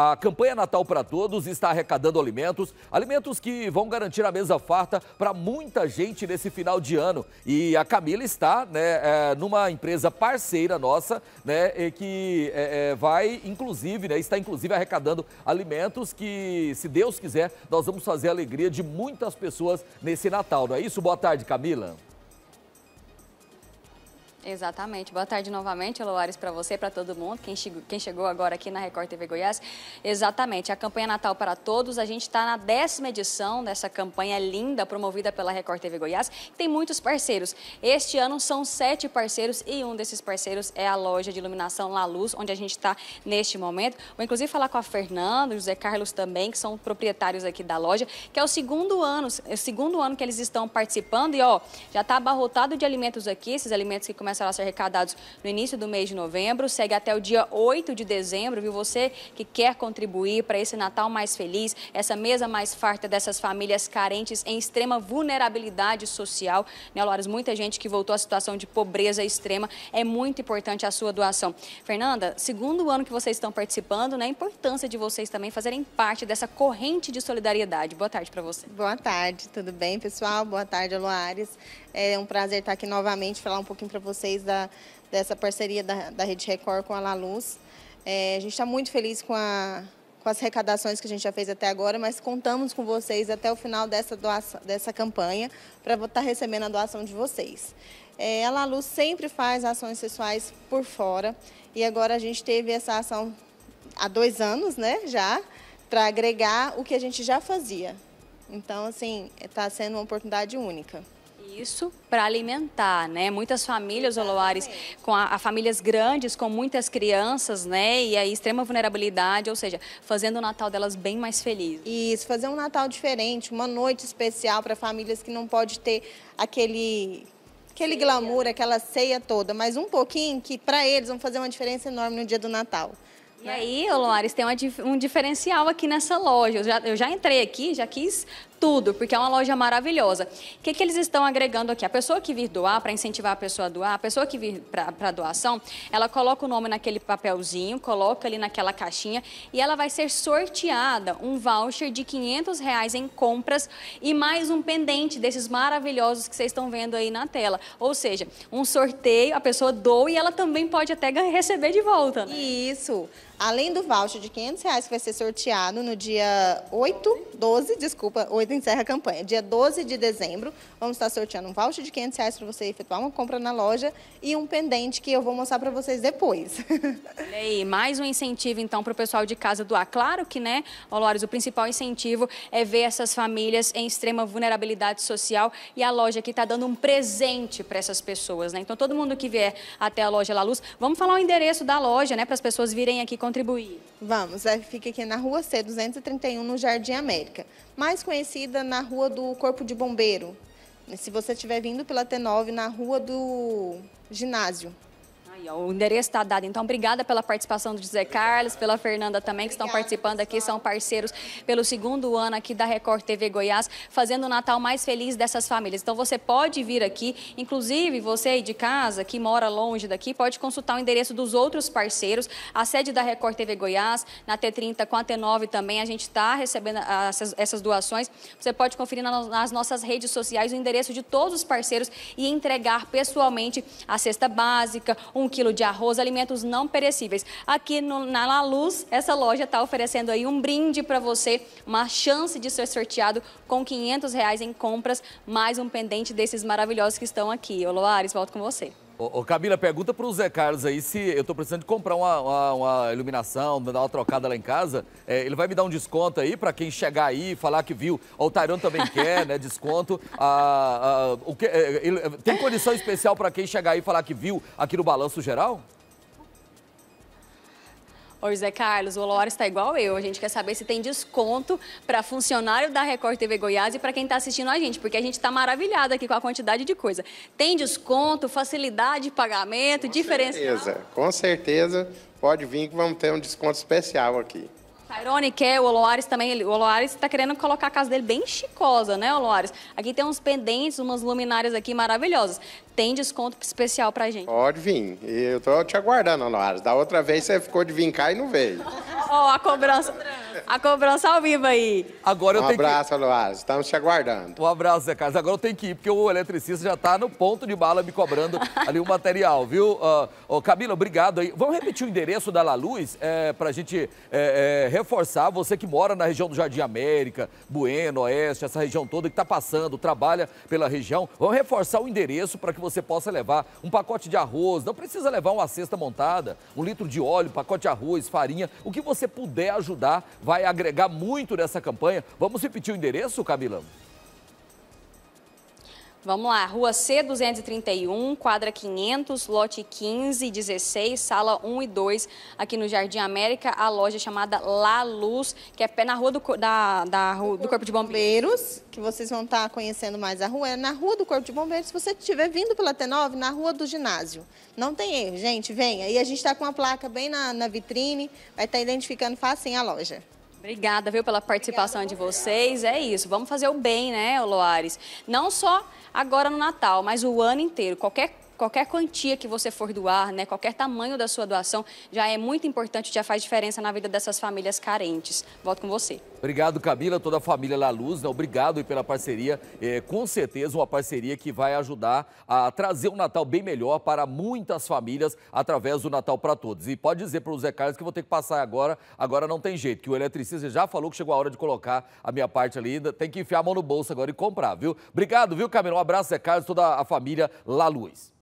A campanha Natal para Todos está arrecadando alimentos, alimentos que vão garantir a mesa farta para muita gente nesse final de ano. E a Camila está né, é, numa empresa parceira nossa, né, que é, é, vai, inclusive, né, está inclusive arrecadando alimentos que, se Deus quiser, nós vamos fazer a alegria de muitas pessoas nesse Natal. Não é isso? Boa tarde, Camila. Exatamente. Boa tarde novamente, Loares, para você, para todo mundo, quem, chegou, quem chegou agora aqui na Record TV Goiás. Exatamente. A campanha Natal para Todos, a gente está na décima edição dessa campanha linda promovida pela Record TV Goiás, tem muitos parceiros. Este ano são sete parceiros e um desses parceiros é a loja de iluminação La Luz, onde a gente está neste momento. Vou inclusive falar com a Fernanda, o José Carlos também, que são proprietários aqui da loja, que é o segundo ano, é o segundo ano que eles estão participando e ó, já está abarrotado de alimentos aqui, esses alimentos que começam começarão a ser arrecadados no início do mês de novembro, segue até o dia 8 de dezembro, viu? Você que quer contribuir para esse Natal mais feliz, essa mesa mais farta dessas famílias carentes em extrema vulnerabilidade social, né, Loares? Muita gente que voltou à situação de pobreza extrema, é muito importante a sua doação. Fernanda, segundo ano que vocês estão participando, né, a importância de vocês também fazerem parte dessa corrente de solidariedade. Boa tarde para você. Boa tarde, tudo bem, pessoal? Boa tarde, Loares. É um prazer estar aqui novamente, falar um pouquinho para vocês vocês da, dessa parceria da, da Rede Record com a La Luz. É, a gente está muito feliz com, a, com as arrecadações que a gente já fez até agora, mas contamos com vocês até o final dessa, doação, dessa campanha para estar tá recebendo a doação de vocês. É, a La Luz sempre faz ações sexuais por fora e agora a gente teve essa ação há dois anos, né, já, para agregar o que a gente já fazia. Então, assim, está sendo uma oportunidade única isso para alimentar, né? Muitas famílias oloares com a, a, famílias grandes, com muitas crianças, né? E aí extrema vulnerabilidade, ou seja, fazendo o Natal delas bem mais feliz. Isso, fazer um Natal diferente, uma noite especial para famílias que não pode ter aquele aquele ceia. glamour, aquela ceia toda, mas um pouquinho que para eles vão fazer uma diferença enorme no dia do Natal. E aí, Loares, tem uma, um diferencial aqui nessa loja. Eu já, eu já entrei aqui, já quis tudo, porque é uma loja maravilhosa. O que, que eles estão agregando aqui? A pessoa que vir doar, para incentivar a pessoa a doar, a pessoa que vir para doação, ela coloca o nome naquele papelzinho, coloca ali naquela caixinha e ela vai ser sorteada um voucher de 500 reais em compras e mais um pendente desses maravilhosos que vocês estão vendo aí na tela. Ou seja, um sorteio, a pessoa doa e ela também pode até receber de volta. Né? Isso. Além do voucher de 500 reais que vai ser sorteado no dia 8, 12, desculpa, 8 depois encerra a campanha. Dia 12 de dezembro, vamos estar sorteando um voucher de 500 reais para você efetuar uma compra na loja e um pendente que eu vou mostrar para vocês depois. E aí, mais um incentivo então para o pessoal de casa doar. Claro que, né, Olores, o principal incentivo é ver essas famílias em extrema vulnerabilidade social e a loja aqui está dando um presente para essas pessoas, né? Então todo mundo que vier até a loja La Luz, vamos falar o endereço da loja, né, para as pessoas virem aqui contribuir. Vamos, é, fica aqui na rua C231, no Jardim América. Mais conhecido na rua do Corpo de Bombeiro. Se você estiver vindo pela T9 na rua do ginásio, Aí, ó, o endereço está dado. Então, obrigada pela participação do José Carlos, pela Fernanda também, que estão participando aqui, são parceiros pelo segundo ano aqui da Record TV Goiás, fazendo o Natal mais feliz dessas famílias. Então, você pode vir aqui, inclusive você aí de casa, que mora longe daqui, pode consultar o endereço dos outros parceiros, a sede da Record TV Goiás, na T30 com a T9 também, a gente está recebendo ah, essas, doações. Você pode conferir nas nossas redes sociais o endereço de todos os parceiros e entregar pessoalmente a cesta básica, um quilo de arroz, alimentos não perecíveis. Aqui no, na La Luz, essa loja está oferecendo aí um brinde para você, uma chance de ser sorteado com 500 reais em compras, mais um pendente desses maravilhosos que estão aqui. Ô volto com você. Ô, Camila, pergunta para o Zé Carlos aí se eu estou precisando de comprar uma, uma, uma, iluminação, dar uma trocada lá em casa. É, ele vai me dar um desconto aí para quem chegar aí e falar que viu. O Tairão também quer, né? Desconto. Ah, ah, o que, é, ele, tem condição especial para quem chegar aí e falar que viu aqui no Balanço Geral? Ô José Carlos, o Laura está igual eu. A gente quer saber se tem desconto para funcionário da Record TV Goiás e para quem está assistindo a gente, porque a gente está maravilhado aqui com a quantidade de coisa. Tem desconto, facilidade de pagamento, diferença. Com certeza, com certeza. Pode vir que vamos ter um desconto especial aqui. Tyrone quer, o Oloares também. o Oloares está querendo colocar a casa dele bem chicosa, né, Oloares? Aqui tem uns pendentes, umas luminárias aqui maravilhosas. Tem desconto especial pra gente. Pode vir. Eu tô te aguardando, Oloares. Da outra vez você ficou de vim cá e não veio. Ó, oh, a cobrança. A cobrança ao vivo aí. Agora eu um tenho abraço, que... Estamos te aguardando. Um abraço, Zé Carlos. Agora eu tenho que ir, porque o eletricista já está no ponto de bala me cobrando ali o material, viu? Uh, oh, Camila, obrigado aí. Vamos repetir o endereço da La Luz é, para a gente é, é, reforçar. Você que mora na região do Jardim América, Bueno, Oeste, essa região toda que está passando, trabalha pela região. Vamos reforçar o endereço para que você possa levar um pacote de arroz. Não precisa levar uma cesta montada, um litro de óleo, pacote de arroz, farinha. O que você puder ajudar vai agregar muito nessa campanha. Vamos repetir o endereço, Camila? Vamos lá, Rua C 231, quadra 500, lote 15, 16, sala 1 e 2, aqui no Jardim América, a loja chamada La Luz, que é pé na rua do, da, da do Corpo de Bombeiros, que vocês vão estar tá conhecendo mais a rua, é na rua do Corpo de Bombeiros, se você estiver vindo pela T9, na rua do ginásio. Não tem erro, gente, venha. E a gente está com uma placa bem na, na vitrine, vai estar tá identificando fácil a loja. Obrigada, viu, pela participação Obrigada, de vocês. É isso, vamos fazer o bem, né, Loares? Não só agora no Natal, mas o ano inteiro. Qualquer qualquer quantia que você for doar, né, qualquer tamanho da sua doação, já é muito importante, já faz diferença na vida dessas famílias carentes. Volto com você. Obrigado, Camila, toda a família La Luz, né? obrigado pela parceria. É, com certeza, uma parceria que vai ajudar a trazer um Natal bem melhor para muitas famílias através do Natal para Todos. E pode dizer para o Zé Carlos que vou ter que passar agora, agora não tem jeito, que o eletricista já falou que chegou a hora de colocar a minha parte ali, tem que enfiar a mão no bolso agora e comprar, viu? Obrigado, viu, Camila? Um abraço, Zé Carlos, toda a família La Luz.